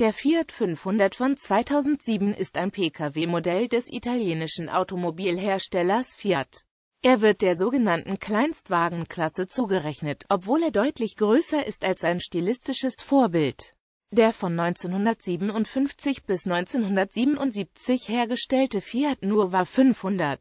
Der Fiat 500 von 2007 ist ein Pkw-Modell des italienischen Automobilherstellers Fiat. Er wird der sogenannten Kleinstwagenklasse zugerechnet, obwohl er deutlich größer ist als sein stilistisches Vorbild. Der von 1957 bis 1977 hergestellte Fiat Nurwa 500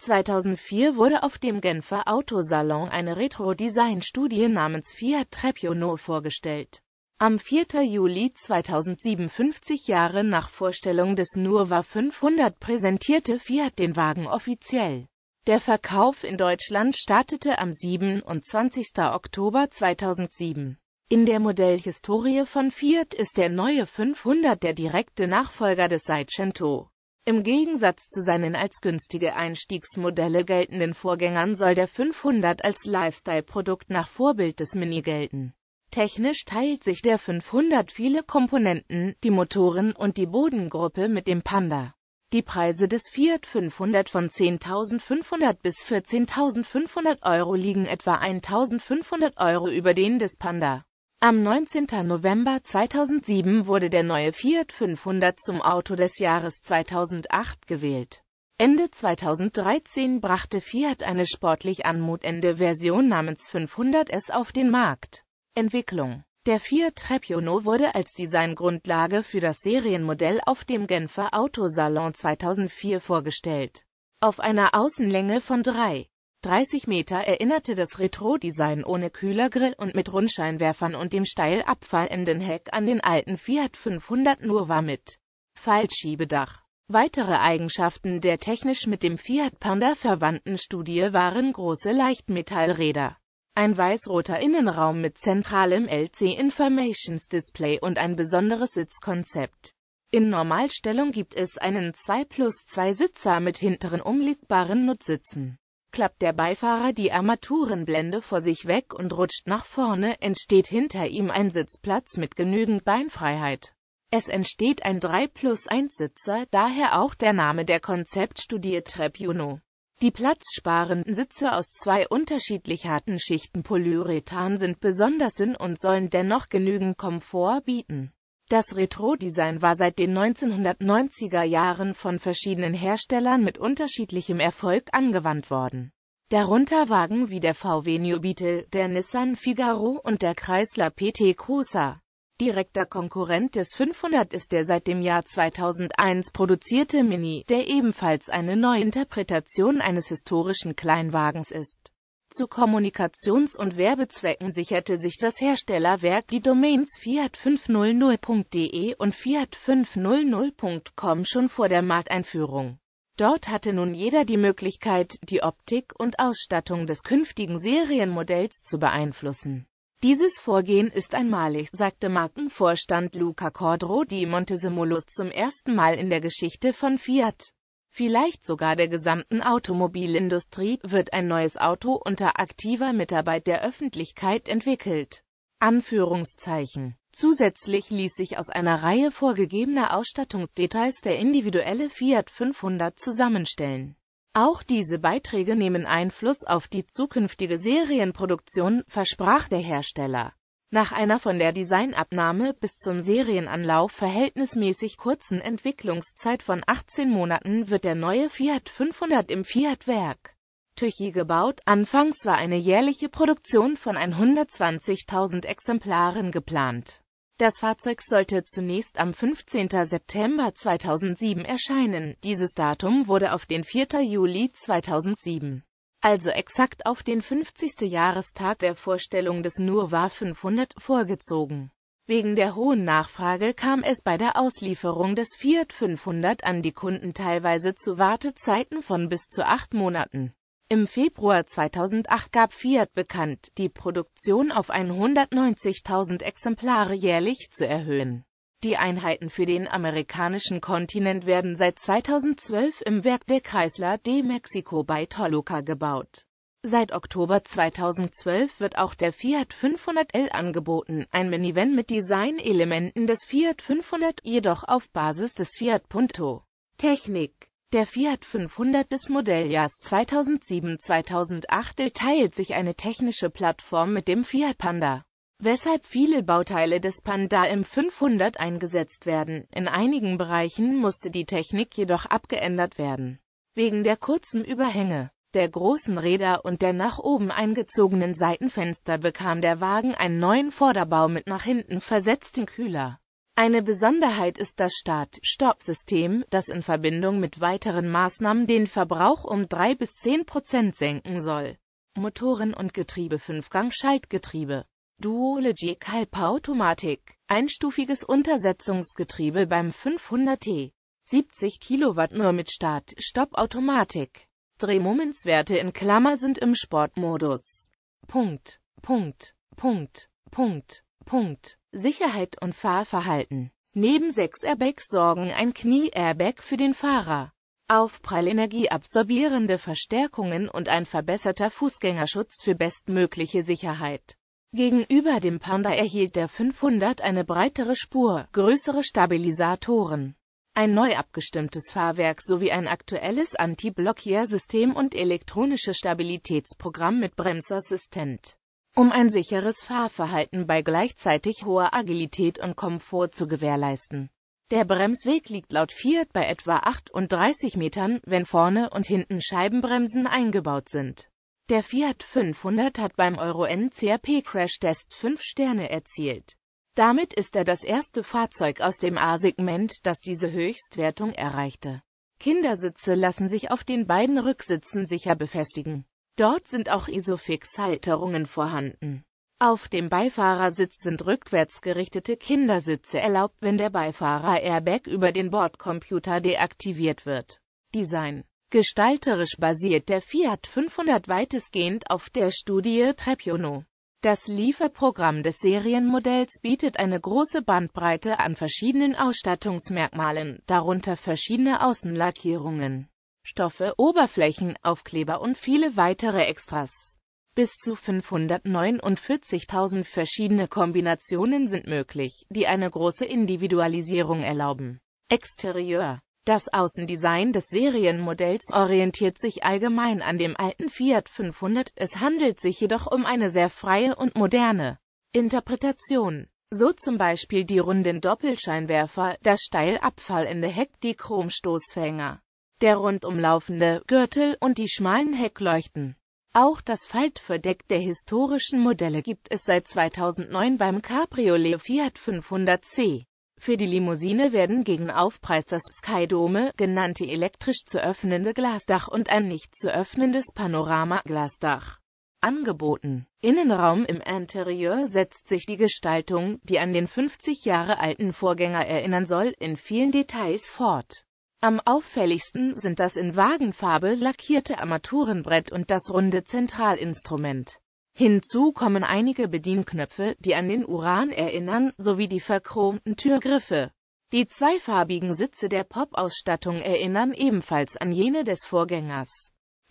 2004 wurde auf dem Genfer Autosalon eine Retro-Design-Studie namens Fiat Trepiono vorgestellt. Am 4. Juli 2007, 50 Jahre nach Vorstellung des Nurwa 500, präsentierte Fiat den Wagen offiziell. Der Verkauf in Deutschland startete am 27. Oktober 2007. In der Modellhistorie von Fiat ist der neue 500 der direkte Nachfolger des Seicento. Im Gegensatz zu seinen als günstige Einstiegsmodelle geltenden Vorgängern soll der 500 als Lifestyle-Produkt nach Vorbild des Mini gelten Technisch teilt sich der 500 viele Komponenten, die Motoren und die Bodengruppe mit dem Panda. Die Preise des Fiat 500 von 10.500 bis 14.500 Euro liegen etwa 1.500 Euro über denen des Panda. Am 19. November 2007 wurde der neue Fiat 500 zum Auto des Jahres 2008 gewählt. Ende 2013 brachte Fiat eine sportlich anmutende Version namens 500S auf den Markt. Entwicklung der Fiat Trepiono wurde als Designgrundlage für das Serienmodell auf dem Genfer Autosalon 2004 vorgestellt. Auf einer Außenlänge von 3. 30 Meter erinnerte das Retro-Design ohne Kühlergrill und mit Rundscheinwerfern und dem steil abfallenden Heck an den alten Fiat 500 nur war mit Fallschiebedach. Weitere Eigenschaften der technisch mit dem Fiat Panda verwandten Studie waren große Leichtmetallräder ein weiß-roter Innenraum mit zentralem LC Informations Display und ein besonderes Sitzkonzept. In Normalstellung gibt es einen 2 plus 2 Sitzer mit hinteren umlegbaren Nutzsitzen. Klappt der Beifahrer die Armaturenblende vor sich weg und rutscht nach vorne, entsteht hinter ihm ein Sitzplatz mit genügend Beinfreiheit. Es entsteht ein 3 plus 1 Sitzer, daher auch der Name der Konzeptstudie Juno. Die platzsparenden Sitze aus zwei unterschiedlich harten Schichten Polyurethan sind besonders dünn und sollen dennoch genügend Komfort bieten. Das Retro-Design war seit den 1990er Jahren von verschiedenen Herstellern mit unterschiedlichem Erfolg angewandt worden. Darunter Wagen wie der VW New Beetle, der Nissan Figaro und der Chrysler PT Cruiser. Direkter Konkurrent des 500 ist der seit dem Jahr 2001 produzierte Mini, der ebenfalls eine neue Interpretation eines historischen Kleinwagens ist. Zu Kommunikations- und Werbezwecken sicherte sich das Herstellerwerk die Domains fiat500.de und fiat500.com schon vor der Markteinführung. Dort hatte nun jeder die Möglichkeit, die Optik und Ausstattung des künftigen Serienmodells zu beeinflussen. Dieses Vorgehen ist einmalig, sagte Markenvorstand Luca Cordro di Montezemolus zum ersten Mal in der Geschichte von Fiat. Vielleicht sogar der gesamten Automobilindustrie wird ein neues Auto unter aktiver Mitarbeit der Öffentlichkeit entwickelt. Anführungszeichen. Zusätzlich ließ sich aus einer Reihe vorgegebener Ausstattungsdetails der individuelle Fiat 500 zusammenstellen. Auch diese Beiträge nehmen Einfluss auf die zukünftige Serienproduktion, versprach der Hersteller. Nach einer von der Designabnahme bis zum Serienanlauf verhältnismäßig kurzen Entwicklungszeit von 18 Monaten wird der neue Fiat 500 im Fiat-Werk Tüchi gebaut. Anfangs war eine jährliche Produktion von 120.000 Exemplaren geplant. Das Fahrzeug sollte zunächst am 15. September 2007 erscheinen, dieses Datum wurde auf den 4. Juli 2007, also exakt auf den 50. Jahrestag der Vorstellung des Nurwa 500, vorgezogen. Wegen der hohen Nachfrage kam es bei der Auslieferung des Fiat 500 an die Kunden teilweise zu Wartezeiten von bis zu acht Monaten. Im Februar 2008 gab Fiat bekannt, die Produktion auf 190.000 Exemplare jährlich zu erhöhen. Die Einheiten für den amerikanischen Kontinent werden seit 2012 im Werk der Chrysler de Mexico bei Toluca gebaut. Seit Oktober 2012 wird auch der Fiat 500L angeboten, ein Minivan mit Designelementen des Fiat 500, jedoch auf Basis des Fiat Punto. Technik der Fiat 500 des Modelljahrs 2007-2008 teilt sich eine technische Plattform mit dem Fiat Panda, weshalb viele Bauteile des Panda im 500 eingesetzt werden. In einigen Bereichen musste die Technik jedoch abgeändert werden. Wegen der kurzen Überhänge, der großen Räder und der nach oben eingezogenen Seitenfenster bekam der Wagen einen neuen Vorderbau mit nach hinten versetzten Kühler. Eine Besonderheit ist das Start-Stop-System, das in Verbindung mit weiteren Maßnahmen den Verbrauch um 3 bis 10 Prozent senken soll. Motoren und Getriebe 5-Gang-Schaltgetriebe Duology automatik Einstufiges Untersetzungsgetriebe beim 500T 70 Kilowatt nur mit Start-Stop-Automatik Drehmomentswerte in Klammer sind im Sportmodus. Punkt, Punkt, Punkt, Punkt. Punkt. Sicherheit und Fahrverhalten Neben sechs Airbags sorgen ein Knie-Airbag für den Fahrer, Aufprallenergie absorbierende Verstärkungen und ein verbesserter Fußgängerschutz für bestmögliche Sicherheit. Gegenüber dem Panda erhielt der 500 eine breitere Spur, größere Stabilisatoren, ein neu abgestimmtes Fahrwerk sowie ein aktuelles anti blockier system und elektronisches Stabilitätsprogramm mit Bremsassistent um ein sicheres Fahrverhalten bei gleichzeitig hoher Agilität und Komfort zu gewährleisten. Der Bremsweg liegt laut Fiat bei etwa 38 Metern, wenn vorne und hinten Scheibenbremsen eingebaut sind. Der Fiat 500 hat beim Euro-NCAP Crash-Test 5 Sterne erzielt. Damit ist er das erste Fahrzeug aus dem A-Segment, das diese Höchstwertung erreichte. Kindersitze lassen sich auf den beiden Rücksitzen sicher befestigen. Dort sind auch Isofix-Halterungen vorhanden. Auf dem Beifahrersitz sind rückwärts gerichtete Kindersitze erlaubt, wenn der Beifahrer-Airbag über den Bordcomputer deaktiviert wird. Design Gestalterisch basiert der Fiat 500 weitestgehend auf der Studie Trepiono. Das Lieferprogramm des Serienmodells bietet eine große Bandbreite an verschiedenen Ausstattungsmerkmalen, darunter verschiedene Außenlackierungen. Stoffe, Oberflächen, Aufkleber und viele weitere Extras. Bis zu 549.000 verschiedene Kombinationen sind möglich, die eine große Individualisierung erlauben. Exterieur Das Außendesign des Serienmodells orientiert sich allgemein an dem alten Fiat 500, es handelt sich jedoch um eine sehr freie und moderne Interpretation. So zum Beispiel die runden Doppelscheinwerfer, das steil abfallende Heck, die Chromstoßfänger der rundumlaufende Gürtel und die schmalen Heckleuchten. Auch das Faltverdeck der historischen Modelle gibt es seit 2009 beim Cabriolet Fiat 500c. Für die Limousine werden gegen Aufpreis das Skydome genannte elektrisch zu öffnende Glasdach und ein nicht zu öffnendes Panoramaglasdach angeboten. Innenraum im Interieur setzt sich die Gestaltung, die an den 50 Jahre alten Vorgänger erinnern soll, in vielen Details fort. Am auffälligsten sind das in Wagenfarbe lackierte Armaturenbrett und das runde Zentralinstrument. Hinzu kommen einige Bedienknöpfe, die an den Uran erinnern, sowie die verchromten Türgriffe. Die zweifarbigen Sitze der Pop-Ausstattung erinnern ebenfalls an jene des Vorgängers.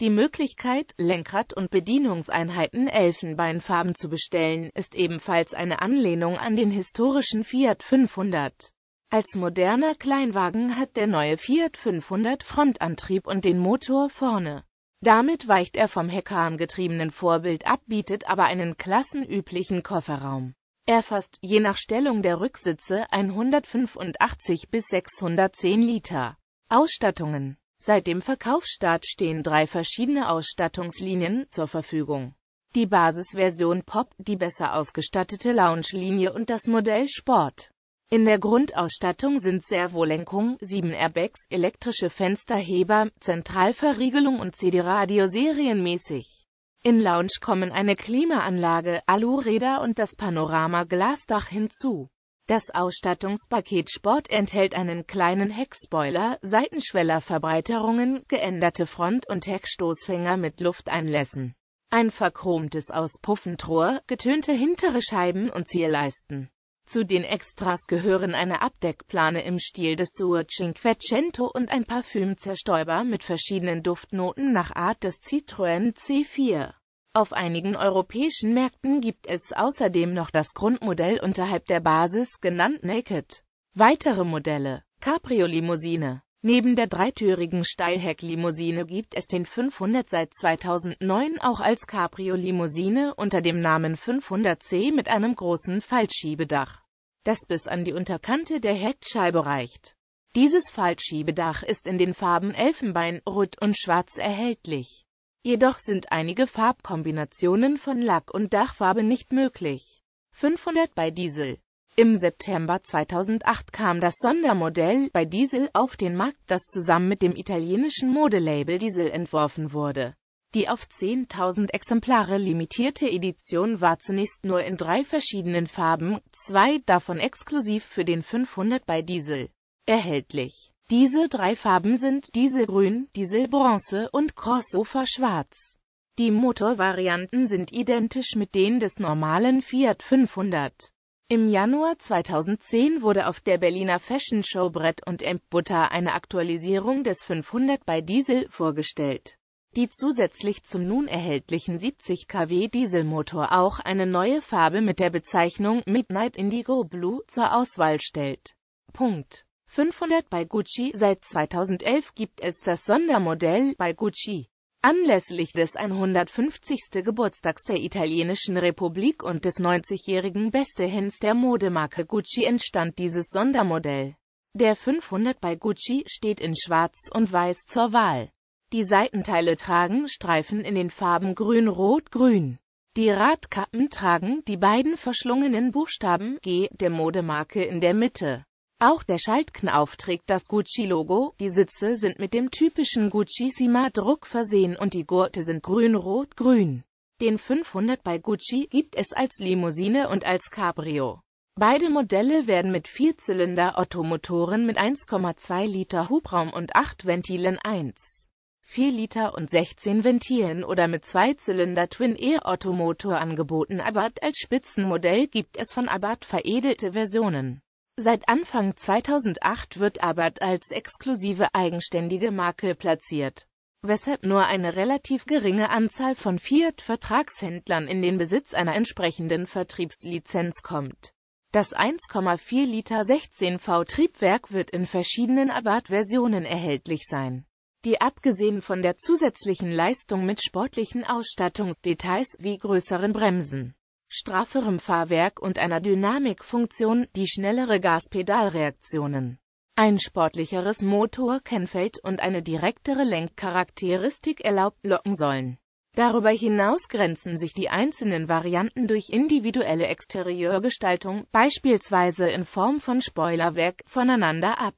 Die Möglichkeit, Lenkrad und Bedienungseinheiten Elfenbeinfarben zu bestellen, ist ebenfalls eine Anlehnung an den historischen Fiat 500. Als moderner Kleinwagen hat der neue Fiat 500 Frontantrieb und den Motor vorne. Damit weicht er vom Heckangetriebenen Vorbild ab, bietet aber einen klassenüblichen Kofferraum. Er fasst, je nach Stellung der Rücksitze, 185 bis 610 Liter. Ausstattungen Seit dem Verkaufsstart stehen drei verschiedene Ausstattungslinien zur Verfügung. Die Basisversion Pop, die besser ausgestattete Lounge-Linie und das Modell Sport. In der Grundausstattung sind Servolenkung, 7 Airbags, elektrische Fensterheber, Zentralverriegelung und CD-Radio serienmäßig. In Lounge kommen eine Klimaanlage, Aluräder und das Panorama-Glasdach hinzu. Das Ausstattungspaket Sport enthält einen kleinen Heckspoiler, Seitenschwellerverbreiterungen, geänderte Front- und Heckstoßfänger mit Lufteinlässen, ein verchromtes Auspuffentrohr, getönte hintere Scheiben und Zierleisten. Zu den Extras gehören eine Abdeckplane im Stil des Sur Cinquecento und ein Parfümzerstäuber mit verschiedenen Duftnoten nach Art des Citroën C4. Auf einigen europäischen Märkten gibt es außerdem noch das Grundmodell unterhalb der Basis, genannt Naked. Weitere Modelle Cabrio-Limousine Neben der dreitürigen Steilhecklimousine gibt es den 500 seit 2009 auch als Cabrio-Limousine unter dem Namen 500C mit einem großen Faltschiebedach, das bis an die Unterkante der Heckscheibe reicht. Dieses Faltschiebedach ist in den Farben Elfenbein, Rot und Schwarz erhältlich. Jedoch sind einige Farbkombinationen von Lack und Dachfarbe nicht möglich. 500 bei Diesel im September 2008 kam das Sondermodell bei Diesel auf den Markt, das zusammen mit dem italienischen Modelabel Diesel entworfen wurde. Die auf 10.000 Exemplare limitierte Edition war zunächst nur in drei verschiedenen Farben, zwei davon exklusiv für den 500 bei Diesel, erhältlich. Diese drei Farben sind Dieselgrün, Dieselbronze und Crossover Schwarz. Die Motorvarianten sind identisch mit denen des normalen Fiat 500. Im Januar 2010 wurde auf der Berliner Fashion Show Brett und Emp Butter eine Aktualisierung des 500 bei Diesel vorgestellt, die zusätzlich zum nun erhältlichen 70 kW Dieselmotor auch eine neue Farbe mit der Bezeichnung Midnight Indigo Blue zur Auswahl stellt. Punkt. 500 bei Gucci Seit 2011 gibt es das Sondermodell bei Gucci. Anlässlich des 150. Geburtstags der italienischen Republik und des 90-jährigen Bestehens der Modemarke Gucci entstand dieses Sondermodell. Der 500 bei Gucci steht in Schwarz und Weiß zur Wahl. Die Seitenteile tragen Streifen in den Farben Grün-Rot-Grün. Die Radkappen tragen die beiden verschlungenen Buchstaben G der Modemarke in der Mitte. Auch der Schaltknauf trägt das Gucci-Logo, die Sitze sind mit dem typischen Gucci-Sima-Druck versehen und die Gurte sind grün-rot-grün. Den 500 bei Gucci gibt es als Limousine und als Cabrio. Beide Modelle werden mit Vierzylinder-Ottomotoren mit 1,2 Liter Hubraum und 8 Ventilen 1. 4 Liter und 16 Ventilen oder mit Zweizylinder Twin-Air-Ottomotor angeboten. Abarth als Spitzenmodell gibt es von Abarth veredelte Versionen. Seit Anfang 2008 wird Abad als exklusive eigenständige Marke platziert, weshalb nur eine relativ geringe Anzahl von Fiat-Vertragshändlern in den Besitz einer entsprechenden Vertriebslizenz kommt. Das 1,4 Liter 16V-Triebwerk wird in verschiedenen abad versionen erhältlich sein, die abgesehen von der zusätzlichen Leistung mit sportlichen Ausstattungsdetails wie größeren Bremsen strafferem Fahrwerk und einer Dynamikfunktion, die schnellere Gaspedalreaktionen, ein sportlicheres Motorkennfeld und eine direktere Lenkcharakteristik erlaubt locken sollen. Darüber hinaus grenzen sich die einzelnen Varianten durch individuelle Exterieurgestaltung, beispielsweise in Form von Spoilerwerk, voneinander ab.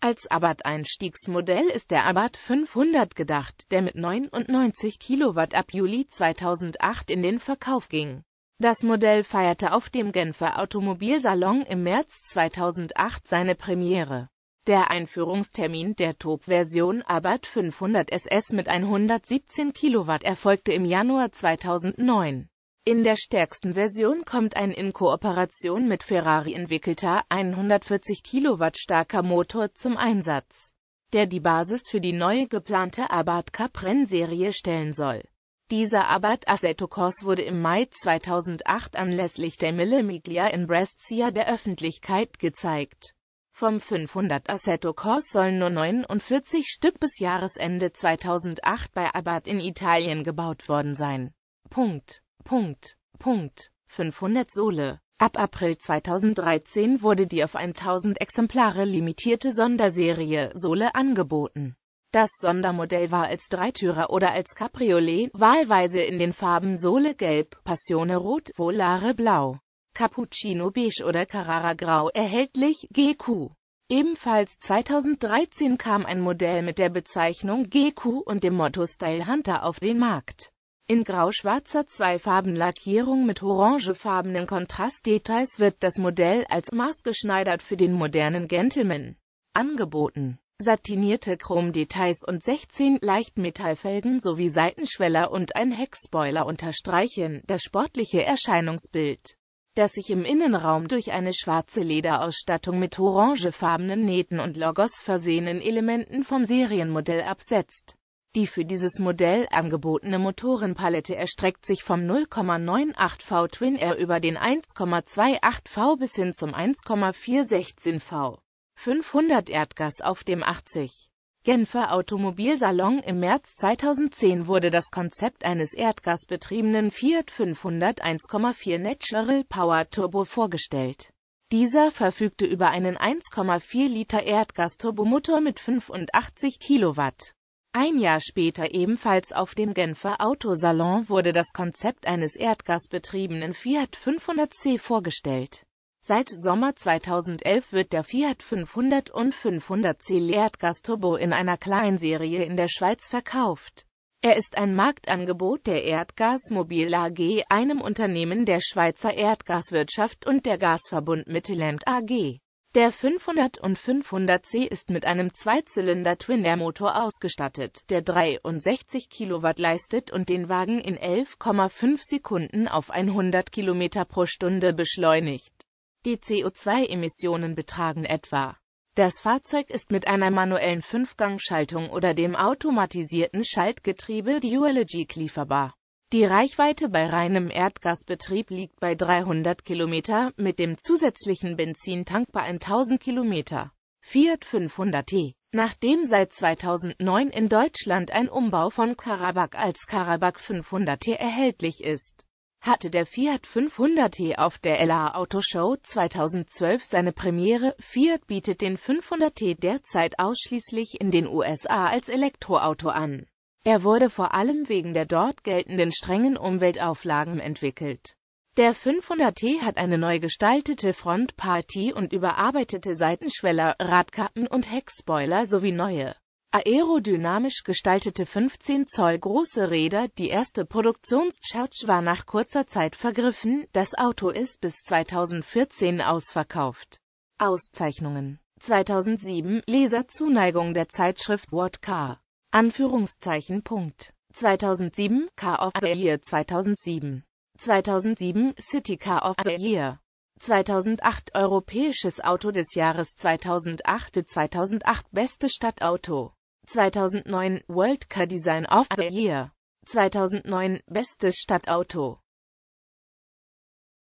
Als Abarth-Einstiegsmodell ist der Abarth 500 gedacht, der mit 99 Kilowatt ab Juli 2008 in den Verkauf ging. Das Modell feierte auf dem Genfer Automobilsalon im März 2008 seine Premiere. Der Einführungstermin der Top-Version Abarth 500 SS mit 117 kW erfolgte im Januar 2009. In der stärksten Version kommt ein in Kooperation mit Ferrari entwickelter 140 kW starker Motor zum Einsatz, der die Basis für die neue geplante Abarth Cup Rennserie stellen soll dieser Abbat Assetto-Kurs wurde im Mai 2008 anlässlich der Mille Miglia in Brescia der Öffentlichkeit gezeigt. Vom 500 Assetto-Kurs sollen nur 49 Stück bis Jahresende 2008 bei Abbat in Italien gebaut worden sein. Punkt. Punkt. Punkt. 500 Sohle. Ab April 2013 wurde die auf 1000 Exemplare limitierte Sonderserie Sohle angeboten. Das Sondermodell war als Dreitürer oder als Cabriolet, wahlweise in den Farben Sole Gelb, Passione Rot, Volare Blau, Cappuccino Beige oder Carrara Grau erhältlich, GQ. Ebenfalls 2013 kam ein Modell mit der Bezeichnung GQ und dem Motto Style Hunter auf den Markt. In grau-schwarzer Zweifarbenlackierung mit orangefarbenen Kontrastdetails wird das Modell als maßgeschneidert für den modernen Gentleman angeboten satinierte Chromdetails und 16 Leichtmetallfelgen sowie Seitenschweller und ein Heckspoiler unterstreichen das sportliche Erscheinungsbild, das sich im Innenraum durch eine schwarze Lederausstattung mit orangefarbenen Nähten und Logos versehenen Elementen vom Serienmodell absetzt. Die für dieses Modell angebotene Motorenpalette erstreckt sich vom 0,98 V Twin Air über den 1,28 V bis hin zum 1,416 V. 500 Erdgas auf dem 80. Genfer Automobilsalon im März 2010 wurde das Konzept eines erdgasbetriebenen Fiat 500 1,4 Natural Power Turbo vorgestellt. Dieser verfügte über einen 1,4 Liter Erdgas-Turbomotor mit 85 Kilowatt. Ein Jahr später ebenfalls auf dem Genfer Autosalon wurde das Konzept eines erdgasbetriebenen Fiat 500c vorgestellt. Seit Sommer 2011 wird der Fiat 500 und 500c Lehrtgas Turbo in einer Kleinserie in der Schweiz verkauft. Er ist ein Marktangebot der Erdgasmobil AG, einem Unternehmen der Schweizer Erdgaswirtschaft und der Gasverbund Mittelland AG. Der 500 und 500C ist mit einem Zweizylinder-Twin-Air-Motor ausgestattet, der 63 Kilowatt leistet und den Wagen in 11,5 Sekunden auf 100 Kilometer pro Stunde beschleunigt. Die CO2-Emissionen betragen etwa. Das Fahrzeug ist mit einer manuellen Fünfgangschaltung oder dem automatisierten Schaltgetriebe Dualogic lieferbar. Die Reichweite bei reinem Erdgasbetrieb liegt bei 300 Kilometer, mit dem zusätzlichen Benzintank bei 1000 Kilometer. Fiat 500 t Nachdem seit 2009 in Deutschland ein Umbau von Karabakh als Karabakh 500T erhältlich ist, hatte der Fiat 500 t auf der LA Auto Show 2012 seine Premiere. Fiat bietet den 500 t derzeit ausschließlich in den USA als Elektroauto an. Er wurde vor allem wegen der dort geltenden strengen Umweltauflagen entwickelt. Der 500 t hat eine neu gestaltete Frontpartie und überarbeitete Seitenschweller, Radkappen und Heckspoiler sowie neue aerodynamisch gestaltete 15 Zoll große Räder, die erste Produktionscharge war nach kurzer Zeit vergriffen, das Auto ist bis 2014 ausverkauft. Auszeichnungen 2007 Leserzuneigung der Zeitschrift What Car. Anführungszeichen Punkt. 2007 Car of the Year 2007 2007 City Car of the Year 2008 Europäisches Auto des Jahres 2008 2008 Beste Stadtauto 2009 World Car Design of the Year 2009 Bestes Stadtauto